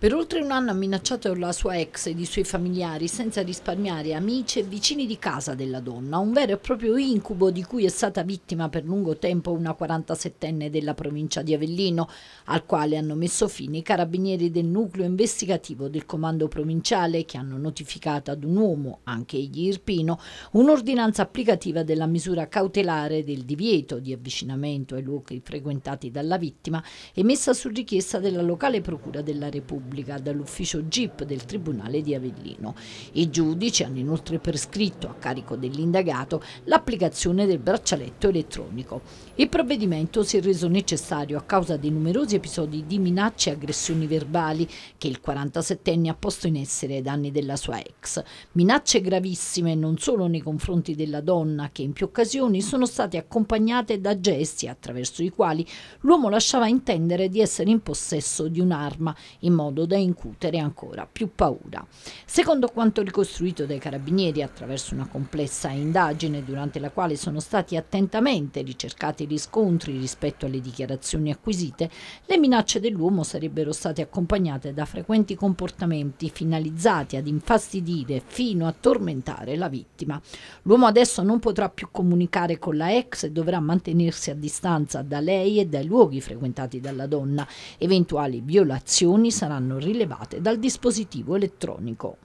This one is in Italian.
Per oltre un anno ha minacciato la sua ex ed i suoi familiari senza risparmiare amici e vicini di casa della donna, un vero e proprio incubo di cui è stata vittima per lungo tempo una 47enne della provincia di Avellino, al quale hanno messo fine i carabinieri del nucleo investigativo del comando provinciale che hanno notificato ad un uomo, anche egli Irpino, un'ordinanza applicativa della misura cautelare del divieto di avvicinamento ai luoghi frequentati dalla vittima emessa su richiesta della locale procura della Repubblica. Repubblica dall'ufficio GIP del Tribunale di Avellino. I giudici hanno inoltre prescritto a carico dell'indagato l'applicazione del braccialetto elettronico. Il provvedimento si è reso necessario a causa dei numerosi episodi di minacce e aggressioni verbali che il 47enne ha posto in essere ai danni della sua ex. Minacce gravissime non solo nei confronti della donna, che in più occasioni sono state accompagnate da gesti attraverso i quali l'uomo lasciava intendere di essere in possesso di un'arma, in modo modo da incutere ancora più paura. Secondo quanto ricostruito dai carabinieri attraverso una complessa indagine durante la quale sono stati attentamente ricercati riscontri rispetto alle dichiarazioni acquisite, le minacce dell'uomo sarebbero state accompagnate da frequenti comportamenti finalizzati ad infastidire fino a tormentare la vittima. L'uomo adesso non potrà più comunicare con la ex e dovrà mantenersi a distanza da lei e dai luoghi frequentati dalla donna. Eventuali violazioni saranno saranno rilevate dal dispositivo elettronico.